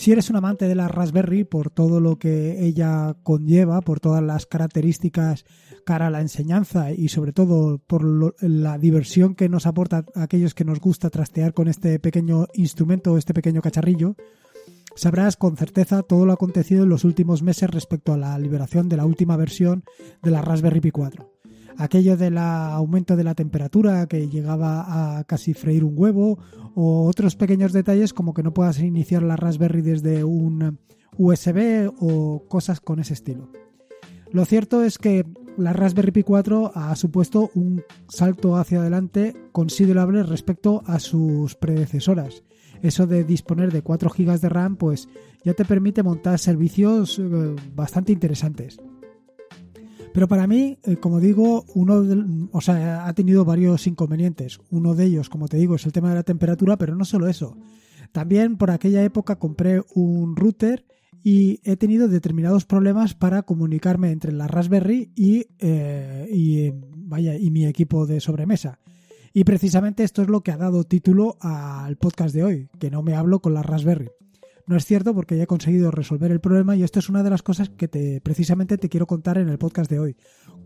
Si eres un amante de la Raspberry por todo lo que ella conlleva, por todas las características cara a la enseñanza y sobre todo por la diversión que nos aporta a aquellos que nos gusta trastear con este pequeño instrumento, este pequeño cacharrillo, sabrás con certeza todo lo acontecido en los últimos meses respecto a la liberación de la última versión de la Raspberry Pi 4 aquello del aumento de la temperatura que llegaba a casi freír un huevo, o otros pequeños detalles como que no puedas iniciar la Raspberry desde un USB o cosas con ese estilo. Lo cierto es que la Raspberry Pi 4 ha supuesto un salto hacia adelante considerable respecto a sus predecesoras. Eso de disponer de 4 GB de RAM pues ya te permite montar servicios eh, bastante interesantes. Pero para mí, eh, como digo, uno o ha tenido varios inconvenientes. Uno de ellos, como te digo, es el tema de la temperatura, pero no solo eso. También por aquella época compré un router y he tenido determinados problemas para comunicarme entre la Raspberry y, eh, vaya, y mi equipo de sobremesa. Y precisamente esto es lo que ha dado título al podcast de hoy, que no me hablo con la Raspberry. No es cierto porque ya he conseguido resolver el problema y esto es una de las cosas que te, precisamente te quiero contar en el podcast de hoy.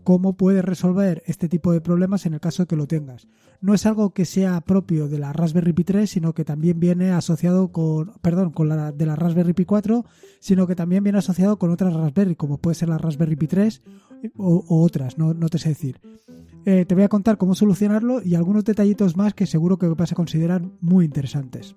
Cómo puedes resolver este tipo de problemas en el caso de que lo tengas. No es algo que sea propio de la Raspberry Pi 3, sino que también viene asociado con, perdón, con la de la Raspberry Pi 4, sino que también viene asociado con otras Raspberry, como puede ser la Raspberry Pi 3 o, otras, no, no te sé decir. Eh, te voy a contar cómo solucionarlo y algunos detallitos más que seguro que vas a considerar muy interesantes.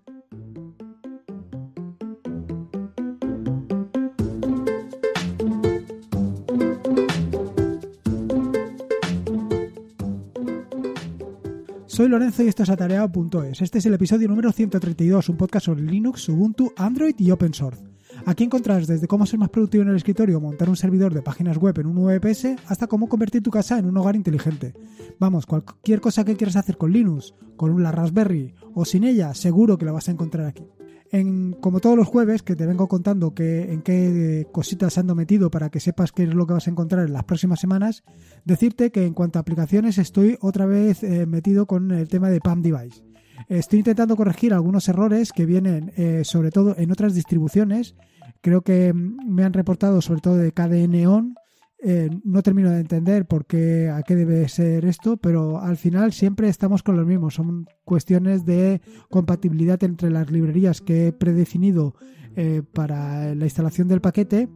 Soy Lorenzo y esto es atareado.es. Este es el episodio número 132, un podcast sobre Linux, Ubuntu, Android y Open Source. Aquí encontrarás desde cómo ser más productivo en el escritorio, montar un servidor de páginas web en un VPS, hasta cómo convertir tu casa en un hogar inteligente. Vamos, cualquier cosa que quieras hacer con Linux, con una Raspberry o sin ella, seguro que la vas a encontrar aquí como todos los jueves, que te vengo contando en qué eh, cositas ando metido para que sepas qué es lo que vas a encontrar en las próximas semanas, decirte que en cuanto a aplicaciones estoy otra vez eh, metido con el tema de PAM Device. Estoy intentando corregir algunos errores que vienen eh, sobre todo en otras distribuciones. Creo que mm, me han reportado sobre todo de KDN On eh, no termino de entender por qué, a qué debe ser esto, pero al final siempre estamos con los mismos. Son cuestiones de compatibilidad entre las librerías que he predefinido eh, para la instalación del paquete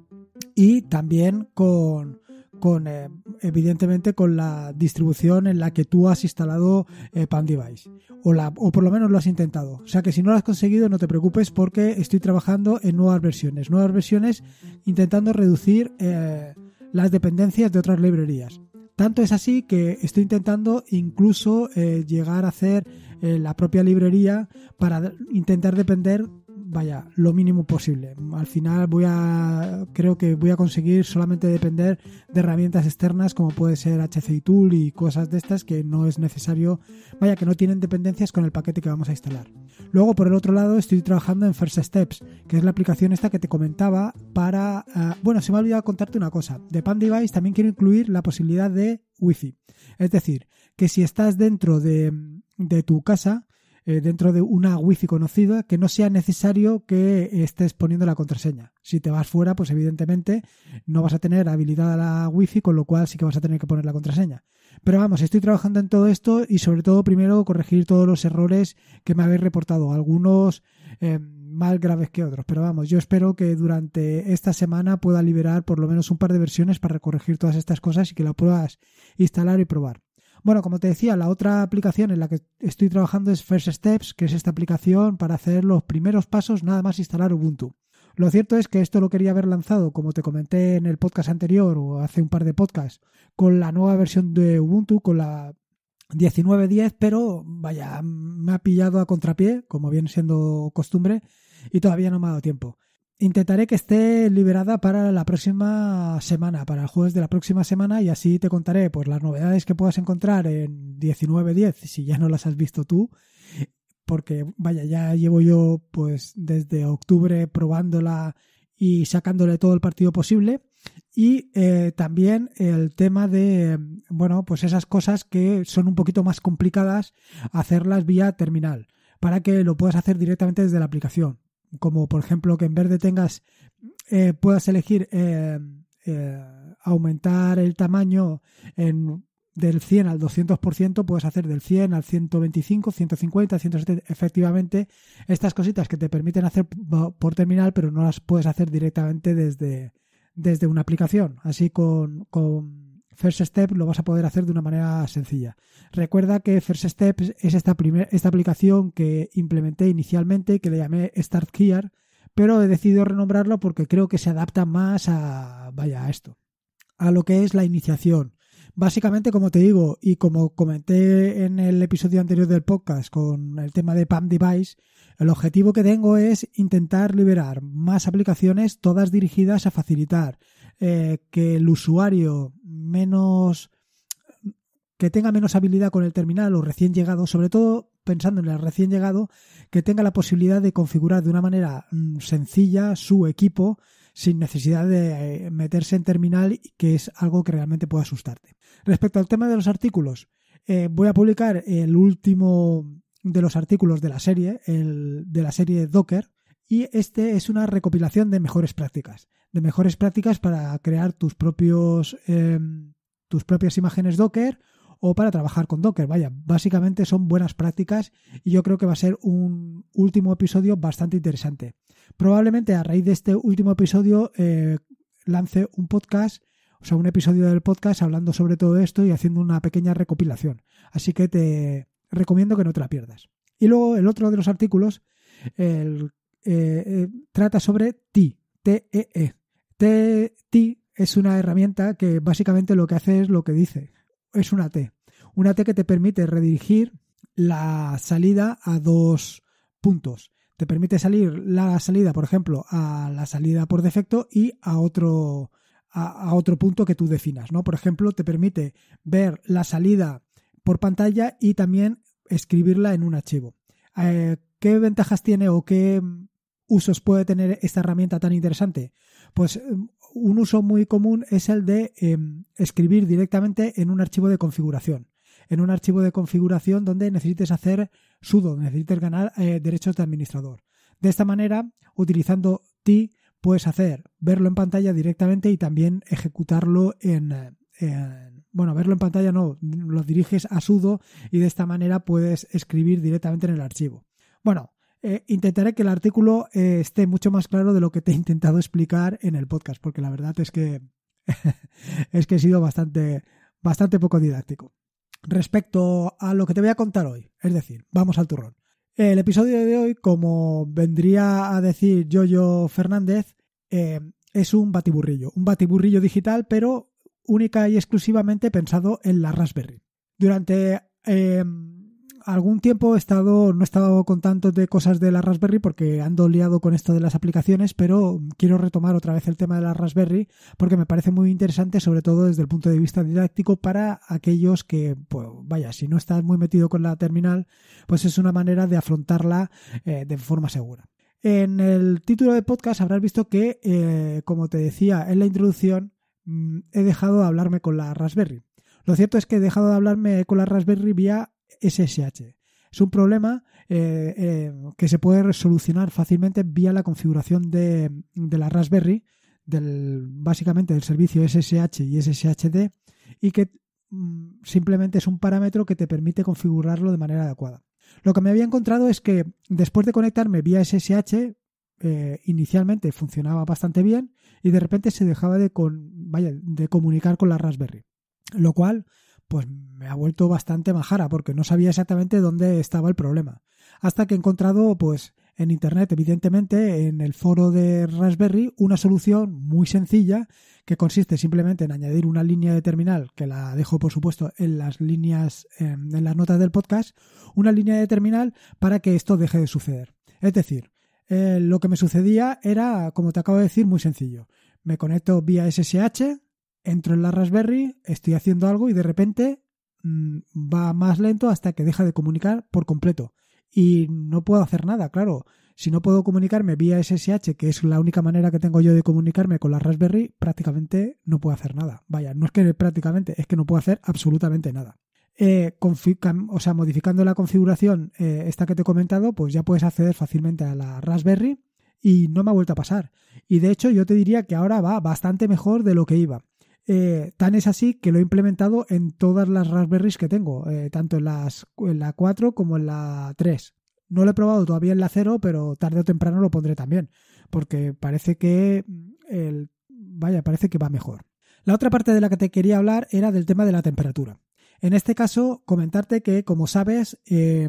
y también con, con eh, evidentemente con la distribución en la que tú has instalado pandevice o, o por lo menos lo has intentado. O sea que si no lo has conseguido no te preocupes porque estoy trabajando en nuevas versiones, nuevas versiones intentando reducir las dependencias de otras librerías. Tanto es así que estoy intentando incluso eh, llegar a hacer eh, la propia librería para intentar depender, vaya, lo mínimo posible. Al final voy a, creo que voy a conseguir solamente depender de herramientas externas como puede ser HCI Tool y cosas de estas que no es necesario, vaya, que no tienen dependencias con el paquete que vamos a instalar. Luego, por el otro lado, estoy trabajando en First Steps, que es la aplicación esta que te comentaba para... Eh, bueno, se me ha olvidado contarte una cosa. De Pan Device también quiero incluir la posibilidad de Wi-Fi. Es decir, que si estás dentro de, tu casa, eh, dentro de una Wi-Fi conocida, que no sea necesario que estés poniendo la contraseña. Si te vas fuera, pues evidentemente no vas a tener habilidad a la Wi-Fi, con lo cual sí que vas a tener que poner la contraseña. Pero vamos, estoy trabajando en todo esto y sobre todo primero corregir todos los errores que me habéis reportado, algunos eh, más graves que otros. Pero vamos, yo espero que durante esta semana pueda liberar por lo menos un par de versiones para corregir todas estas cosas y que la puedas instalar y probar. Bueno, como te decía, la otra aplicación en la que estoy trabajando es First Steps, que es esta aplicación para hacer los primeros pasos nada más instalar Ubuntu. Lo cierto es que esto lo quería haber lanzado, como te comenté en el podcast anterior o hace un par de podcasts, con la nueva versión de Ubuntu, con la 19.10, pero vaya, me ha pillado a contrapié, como viene siendo costumbre, y todavía no me ha dado tiempo. Intentaré que esté liberada para la próxima semana, para el jueves de la próxima semana, y así te contaré pues, las novedades que puedas encontrar en 19.10, si ya no las has visto tú, porque vaya, ya llevo yo pues desde octubre probándola y sacándole todo el partido posible. Y eh, también el tema de, bueno, pues esas cosas que son un poquito más complicadas hacerlas vía terminal, para que lo puedas hacer directamente desde la aplicación. Como por ejemplo que en verde tengas, eh, puedas elegir eh, aumentar el tamaño en del 100 al 200%, puedes hacer del 100 al 125, 150, 170. Efectivamente, estas cositas que te permiten hacer por terminal, pero no las puedes hacer directamente desde, desde una aplicación. Así con, con First Step lo vas a poder hacer de una manera sencilla. Recuerda que First Step es esta, primer, esta aplicación que implementé inicialmente, que le llamé Start Gear, pero he decidido renombrarlo porque creo que se adapta más a, vaya, a esto, a lo que es la iniciación Básicamente, como te digo, y como comenté en el episodio anterior del podcast con el tema de PAM Device, el objetivo que tengo es intentar liberar más aplicaciones, todas dirigidas a facilitar eh, que el usuario menos que tenga menos habilidad con el terminal o recién llegado, sobre todo pensando en el recién llegado, que tenga la posibilidad de configurar de una manera mm, sencilla su equipo sin necesidad de eh, meterse en terminal, que es algo que realmente puede asustarte. Respecto al tema de los artículos, eh, voy a publicar el último de los artículos de la serie, el de la serie Docker, y este es una recopilación de mejores prácticas, de mejores prácticas para crear tus propios em, tus propias imágenes Docker o para trabajar con Docker. Vaya, básicamente son buenas prácticas y yo creo que va a ser un último episodio bastante interesante. Probablemente a raíz de este último episodio eh, lance un podcast, o sea, un episodio del podcast hablando sobre todo esto y haciendo una pequeña recopilación. Así que te recomiendo que no te la pierdas. Y luego el otro de los artículos eh, eh, trata sobre TI, t e, e. es una herramienta que básicamente lo que hace es lo que dice. Es una T. Una T que te permite redirigir la salida a dos puntos te permite salir la salida, por ejemplo, a la salida por defecto y a otro, a, otro punto que tú definas, ¿no? Por ejemplo, te permite ver la salida por pantalla y también escribirla en un archivo. Eh, ¿Qué ventajas tiene o qué usos puede tener esta herramienta tan interesante? Pues mm, un uso muy común es el de em, escribir directamente en un archivo de configuración en un archivo de configuración donde necesites hacer sudo, necesites ganar eh, derechos de administrador. De esta manera, utilizando ti, puedes hacer verlo en pantalla directamente y también ejecutarlo eh, en, bueno, verlo en pantalla no, lo diriges a sudo y de esta manera puedes escribir directamente en el archivo. Bueno, eh, intentaré que el artículo esté mucho más claro de lo que te he intentado explicar en el podcast, porque la verdad es que es que he sido bastante, bastante poco didáctico respecto a lo que te voy a contar hoy. Es decir, vamos al turrón. El episodio de hoy, como vendría a decir Jojo Fernández, eh, es un batiburrillo, un batiburrillo digital, pero única y exclusivamente pensado en la Raspberry. Durante eh, algún tiempo he estado, no he estado con tanto de cosas de la Raspberry porque han liado con esto de las aplicaciones, pero quiero retomar otra vez el tema de la Raspberry porque me parece muy interesante, sobre todo desde el punto de vista didáctico para aquellos que, pues vaya, si no estás muy metido con la terminal, pues es una manera de afrontarla eh, de forma segura. En el título de podcast habrás visto que, eh, como te decía en la introducción, mm, he dejado de hablarme con la Raspberry. Lo cierto es que he dejado de hablarme con la Raspberry vía SSH. Es un problema eh, eh, que se puede solucionar fácilmente vía la configuración de, la Raspberry, básicamente del servicio SSH y SSHD, y que mm, simplemente es un parámetro que te permite configurarlo de manera adecuada. Lo que me había encontrado es que después de conectarme vía SSH, eh, inicialmente funcionaba bastante bien y de repente se dejaba de, de comunicar con la Raspberry. Lo cual pues me ha vuelto bastante majara porque no sabía exactamente dónde estaba el problema. Hasta que he encontrado, pues, en Internet, evidentemente, en el foro de Raspberry, una solución muy sencilla que consiste simplemente en añadir una línea de terminal, que la dejo por supuesto en las líneas, em, en las notas del podcast, una línea de terminal para que esto deje de suceder. Es decir, eh, lo que me sucedía era, como te acabo de decir, muy sencillo. Me conecto vía SSH, entro en la Raspberry, estoy haciendo algo y de repente mm, va más lento hasta que deja de comunicar por completo. Y no puedo hacer nada, claro. Si no puedo comunicarme vía SSH, que es la única manera que tengo yo de comunicarme con la Raspberry, prácticamente no puedo hacer nada. Vaya, no es que prácticamente, es que no puedo hacer absolutamente nada. Eh, o sea, modificando la configuración eh, esta que te he comentado, pues ya puedes acceder fácilmente a la Raspberry y no me ha vuelto a pasar. Y de hecho yo te diría que ahora va bastante mejor de lo que iba. Eh, tan es así que lo he implementado en todas las Raspberries que tengo, eh, tanto en, la 4 como en la 3. No lo he probado todavía en la 0, pero tarde o temprano lo pondré también, porque parece que mm, vaya, parece que va mejor. La otra parte de la que te quería hablar era del tema de la temperatura. En este caso, comentarte que, como sabes, eh,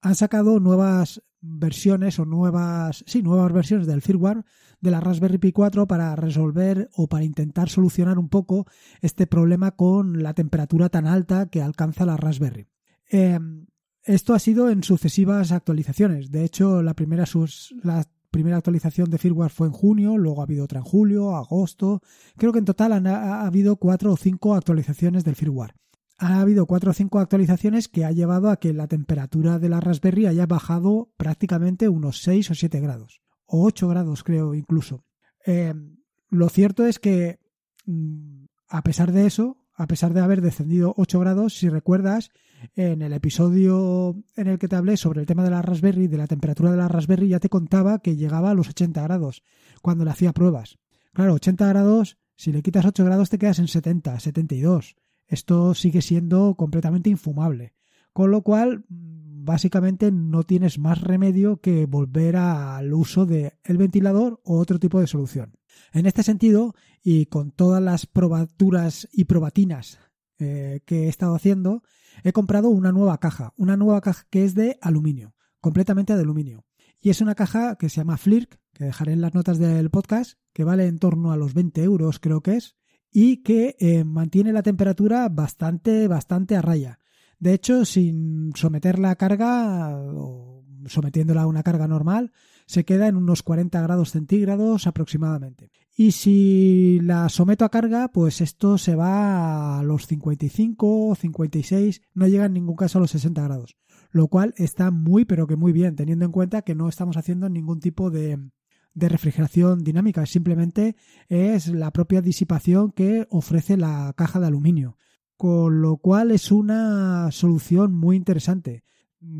han sacado nuevas, versiones o nuevas, sí, nuevas versiones del firmware de la Raspberry Pi 4 para resolver o para intentar solucionar un poco este problema con la temperatura tan alta que alcanza la Raspberry. Em, esto ha sido en sucesivas actualizaciones. De hecho, la primera, sus, la primera actualización de firmware fue en junio, luego ha habido otra en julio, agosto. Creo que en total han, ha habido cuatro o cinco actualizaciones del firmware ha habido cuatro o cinco actualizaciones que ha llevado a que la temperatura de la Raspberry haya bajado prácticamente unos 6 o 7 grados, o 8 grados creo incluso. Eh, lo cierto es que mm, a pesar de eso, a pesar de haber descendido 8 grados, si recuerdas, en el episodio en el que te hablé sobre el tema de la Raspberry, de la temperatura de la Raspberry, ya te contaba que llegaba a los 80 grados cuando le hacía pruebas. Claro, 80 grados, si le quitas 8 grados te quedas en 70, 72 esto sigue siendo completamente infumable. Con lo cual, mm, básicamente no tienes más remedio que volver al uso del ventilador o otro tipo de solución. En este sentido, y con todas las probaturas y probatinas eh, que he estado haciendo, he comprado una nueva caja, una nueva caja que es de aluminio, completamente de aluminio. Y es una caja que se llama Flirk, que dejaré en las notas del podcast, que vale en torno a los 20 euros creo que es, y que eh, mantiene la temperatura bastante, bastante a raya. De hecho, sin someterla a carga o sometiéndola a una carga normal, se queda en unos 40 grados centígrados aproximadamente. Y si la someto a carga, pues esto se va a los 55 56, no llega en ningún caso a los 60 grados. Lo cual está muy, pero que muy bien, teniendo en cuenta que no estamos haciendo ningún tipo de, de refrigeración dinámica, simplemente es la propia disipación que ofrece la caja de aluminio, con lo cual es una solución muy interesante.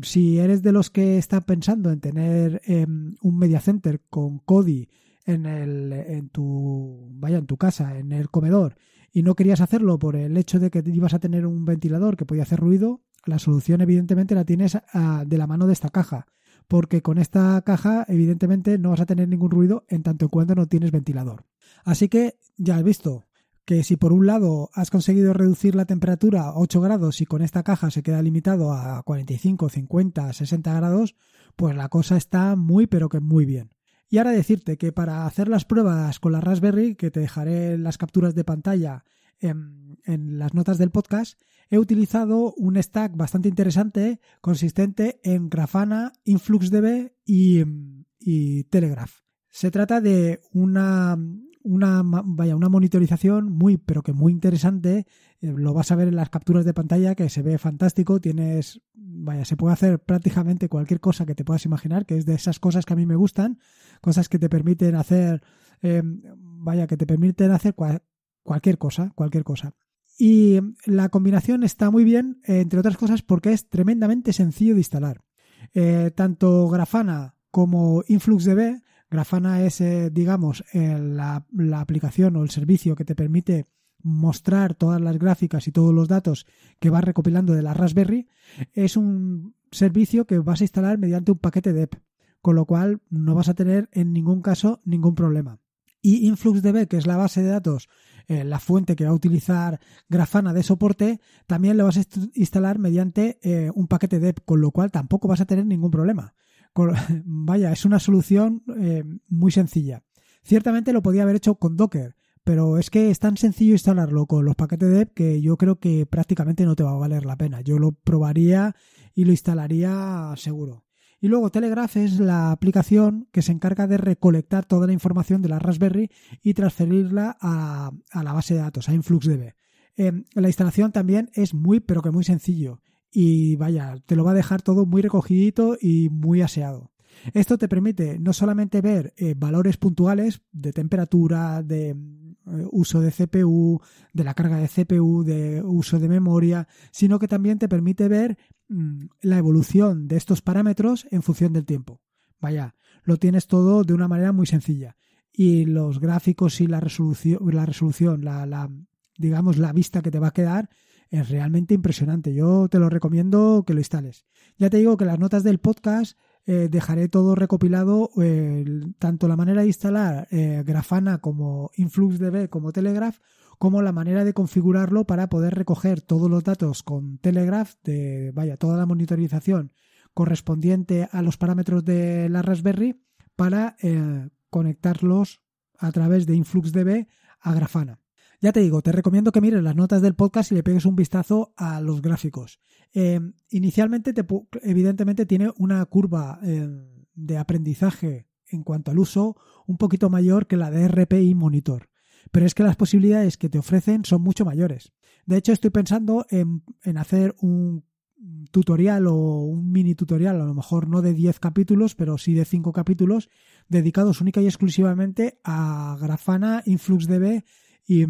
Si eres de los que están pensando en tener em, un media center con Kodi en, el, en, tu, vaya, en tu casa, en el comedor, y no querías hacerlo por el hecho de que ibas a tener un ventilador que podía hacer ruido, la solución evidentemente la tienes de la mano de esta caja porque con esta caja evidentemente no vas a tener ningún ruido en tanto en cuanto no tienes ventilador. Así que ya has visto que si por un lado has conseguido reducir la temperatura a 8 grados y con esta caja se queda limitado a 45, 50, 60 grados, pues la cosa está muy pero que muy bien. Y ahora decirte que para hacer las pruebas con la Raspberry, que te dejaré las capturas de pantalla en, las notas del podcast, he utilizado un stack bastante interesante consistente en Grafana, InfluxDB y, em, y Telegraph. Se trata de una, una, vaya, una monitorización muy, pero que muy interesante. Eh, lo vas a ver en las capturas de pantalla que se ve fantástico. Tienes, vaya, se puede hacer prácticamente cualquier cosa que te puedas imaginar, que es de esas cosas que a mí me gustan, cosas que te permiten hacer, em, vaya, que te permiten hacer cualquier cosa, cualquier cosa. Y la combinación está muy bien, eh, entre otras cosas, porque es tremendamente sencillo de instalar. Eh, tanto Grafana como InfluxDB, Grafana es, eh, digamos, la, aplicación o el servicio que te permite mostrar todas las gráficas y todos los datos que vas recopilando de la Raspberry, es un servicio que vas a instalar mediante un paquete app, con lo cual no vas a tener en ningún caso ningún problema. Y InfluxDB, que es la base de datos eh, la fuente que va a utilizar Grafana de soporte, también lo vas a instalar mediante eh, un paquete DEP, con lo cual tampoco vas a tener ningún problema. vaya, es una solución eh, muy sencilla. Ciertamente lo podía haber hecho con Docker, pero es que es tan sencillo instalarlo con los paquetes de que yo creo que prácticamente no te va a valer la pena. Yo lo probaría y lo instalaría seguro. Y luego Telegraph es la aplicación que se encarga de recolectar toda la información de la Raspberry y transferirla a, la base de datos, a InfluxDB. Em, la instalación también es muy, pero que muy sencillo. Y vaya, te lo va a dejar todo muy recogidito y muy aseado. Esto te permite no solamente ver eh, valores puntuales de temperatura, de eh, uso de CPU, de la carga de CPU, de uso de memoria, sino que también te permite ver Mm, la evolución de estos parámetros en función del tiempo. Vaya, lo tienes todo de una manera muy sencilla. Y los gráficos y la resolución, la resolución, digamos, la vista que te va a quedar es realmente impresionante. Yo te lo recomiendo que lo instales. Ya te digo que las notas del podcast eh, dejaré todo recopilado, eh, tanto la manera de instalar eh, Grafana como InfluxDB como Telegraph, como la manera de configurarlo para poder recoger todos los datos con Telegraph, de, vaya, toda la monitorización correspondiente a los parámetros de la Raspberry para eh, conectarlos a través de InfluxDB a Grafana. Ya te digo, te recomiendo que mires las notas del podcast y le pegues un vistazo a los gráficos. Eh, inicialmente, evidentemente, tiene una curva eh, de aprendizaje en cuanto al uso un poquito mayor que la de RPI Monitor pero es que las posibilidades que te ofrecen son mucho mayores. De hecho, estoy pensando en, hacer un tutorial o un mini tutorial, a lo mejor no de 10 capítulos, pero sí de 5 capítulos, dedicados única y exclusivamente a Grafana, InfluxDB y...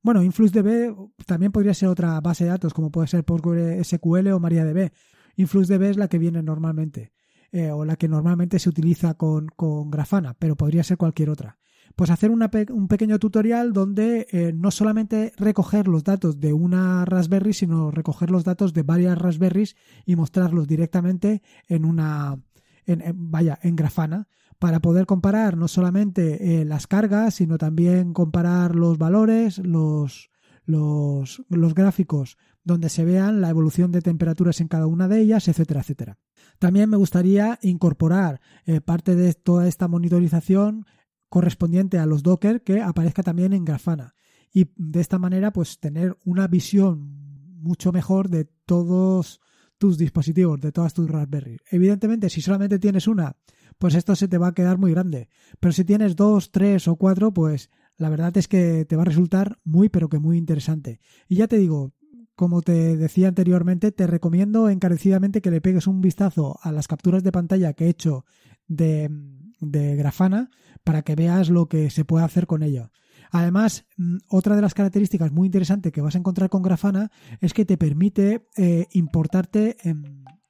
Bueno, InfluxDB también podría ser otra base de datos, como puede ser PostgreSQL o MariaDB. InfluxDB es la que viene normalmente, eh, o la que normalmente se utiliza con, con Grafana, pero podría ser cualquier otra. Pues hacer un pequeño tutorial donde eh, no solamente recoger los datos de una Raspberry, sino recoger los datos de varias Raspberries y mostrarlos directamente en una, vaya, en Grafana para poder comparar no solamente eh, las cargas, sino también comparar los valores, los, los, gráficos donde se vean la evolución de temperaturas en cada una de ellas, etcétera, etcétera. También me gustaría incorporar eh, parte de toda esta monitorización correspondiente a los Docker que aparezca también en Grafana. Y de esta manera, pues tener una visión mucho mejor de todos tus dispositivos, de todas tus Raspberry. Evidentemente, si solamente tienes una, pues esto se te va a quedar muy grande. Pero si tienes dos, tres o cuatro, pues la verdad es que te va a resultar muy, pero que muy interesante. Y ya te digo, como te decía anteriormente, te recomiendo encarecidamente que le pegues un vistazo a las capturas de pantalla que he hecho de, de Grafana para que veas lo que se puede hacer con ello. Además, mm, otra de las características muy interesantes que vas a encontrar con Grafana es que te permite eh, importarte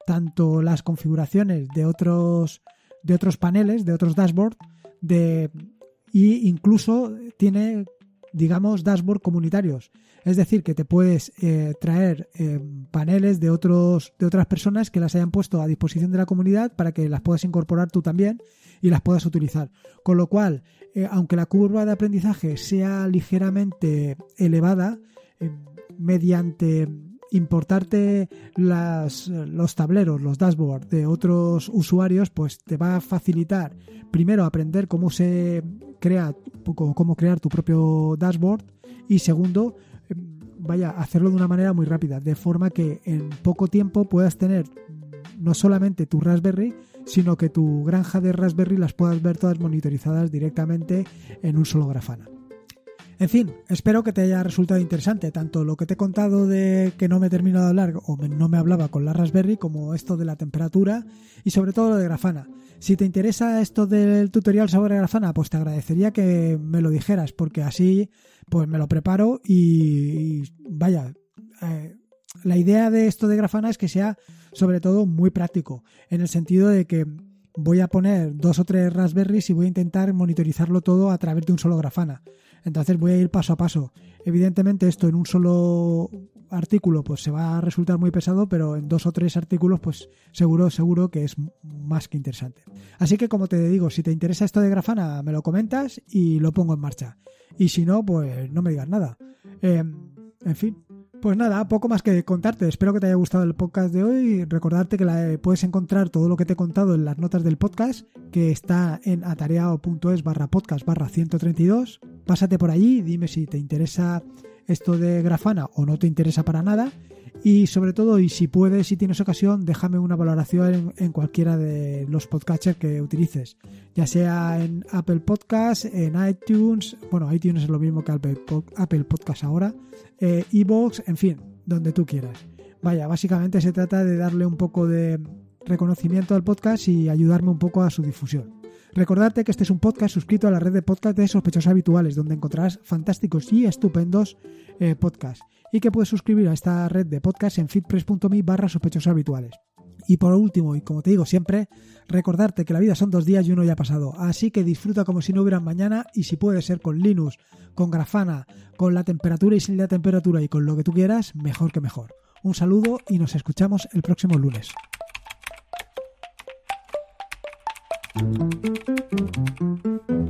tanto las configuraciones de otros, de otros paneles, de otros dashboards, e incluso tiene digamos, dashboard comunitarios. Es decir, que te puedes eh, traer eh, paneles de, otros, de otras personas que las hayan puesto a disposición de la comunidad para que las puedas incorporar tú también y las puedas utilizar. Con lo cual, eh, aunque la curva de aprendizaje sea ligeramente elevada, mediante importarte las, los tableros, los dashboards de otros usuarios, pues te va a facilitar primero aprender cómo se crea, cómo crear tu propio dashboard y segundo, em, vaya, hacerlo de una manera muy rápida, de forma que en poco tiempo puedas tener no solamente tu Raspberry, sino que tu granja de Raspberry las puedas ver todas monitorizadas directamente en un solo grafana. En fin, espero que te haya resultado interesante tanto lo que te he contado de que no me he terminado de hablar o no me hablaba con la Raspberry como esto de la temperatura y sobre todo lo de grafana. Si te interesa esto del tutorial sobre grafana, pues te agradecería que me lo dijeras porque así pues me lo preparo y, vaya, eh, la idea de esto de grafana es que sea sobre todo muy práctico, en el sentido de que voy a poner dos o tres raspberries y voy a intentar monitorizarlo todo a través de un solo grafana. Entonces voy a ir paso a paso. Evidentemente esto en un solo artículo pues se va a resultar muy pesado, pero en dos o tres artículos pues seguro, seguro que es más que interesante. Así que como te digo, si te interesa esto de Grafana, me lo comentas y lo pongo en marcha. Y si no, pues no me digas nada. Em, en fin, pues nada, poco más que contarte. Espero que te haya gustado el podcast de hoy. Recordarte que eh, puedes encontrar todo lo que te he contado en las notas del podcast, que está en atareao.es barra podcast barra 132. Pásate por allí, dime si te interesa esto de Grafana o no te interesa para nada. Y sobre todo, y si puedes, si tienes ocasión, déjame una valoración en, cualquiera de los podcatchers que utilices, ya sea en Apple Podcasts en iTunes, bueno, iTunes es lo mismo que Apple, Podcasts ahora, Evox, eh, box en fin, donde tú quieras. Vaya, básicamente se trata de darle un poco de reconocimiento al podcast y ayudarme un poco a su difusión. Recordarte que este es un podcast suscrito a la red de podcast de sospechosos habituales, donde encontrarás fantásticos y estupendos eh, podcasts, y que puedes suscribir a esta red de podcasts en fitpress.me barra sospechosos habituales. Y por último, y como te digo siempre, recordarte que la vida son dos días y uno ya ha pasado, así que disfruta como si no hubiera mañana y si puede ser con Linux, con Grafana, con la temperatura y sin la temperatura y con lo que tú quieras, mejor que mejor. Un saludo y nos escuchamos el próximo lunes. うん。